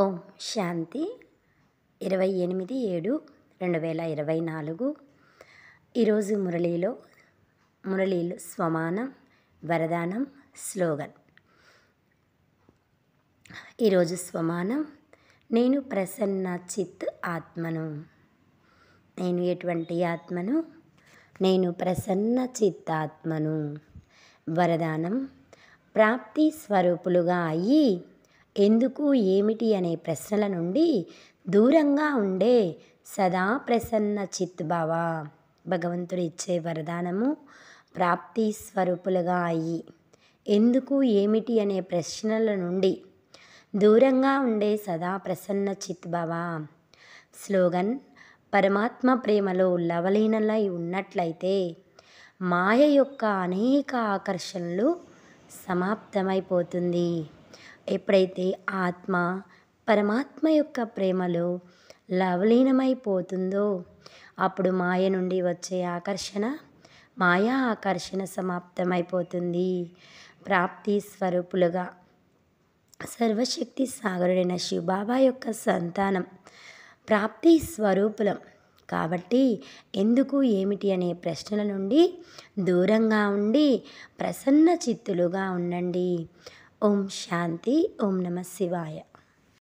ఓం శాంతి ఇరవై ఎనిమిది ఏడు రెండు వేల ఇరవై నాలుగు ఈరోజు మురళీలో మురళీలు స్వమానం వరదానం స్లోగన్ ఈరోజు స్వమానం నేను ప్రసన్న చిత్ ఆత్మను నేను ఎటువంటి ఆత్మను నేను ప్రసన్న చిత్ ఆత్మను వరదానం ప్రాప్తి స్వరూపులుగా అయ్యి ఎందుకు ఏమిటి అనే ప్రశ్నల నుండి దూరంగా ఉండే సదా ప్రసన్న చిత్భావ భగవంతుడు ఇచ్చే వరదానము ప్రాప్తి స్వరూపులుగా అయ్యి ఎందుకు ఏమిటి అనే ప్రశ్నల నుండి దూరంగా ఉండే సదా ప్రసన్న చిత్భావ స్లోగన్ పరమాత్మ ప్రేమలో లవలీనలై ఉన్నట్లయితే మాయ యొక్క అనేక ఆకర్షణలు సమాప్తమైపోతుంది ఎప్పుడైతే ఆత్మ పరమాత్మ యొక్క ప్రేమలో లవలీనమైపోతుందో అప్పుడు మాయ నుండి వచ్చే ఆకర్షణ మాయా ఆకర్షణ సమాప్తమైపోతుంది ప్రాప్తి స్వరూపులుగా సర్వశక్తి సాగరుడైన శివబాబా యొక్క సంతానం ప్రాప్తి స్వరూపులం కాబట్టి ఎందుకు ఏమిటి అనే ప్రశ్నల నుండి దూరంగా ఉండి ప్రసన్న చిత్తులుగా ఉండండి ओम शांति ओम नमः शिवाय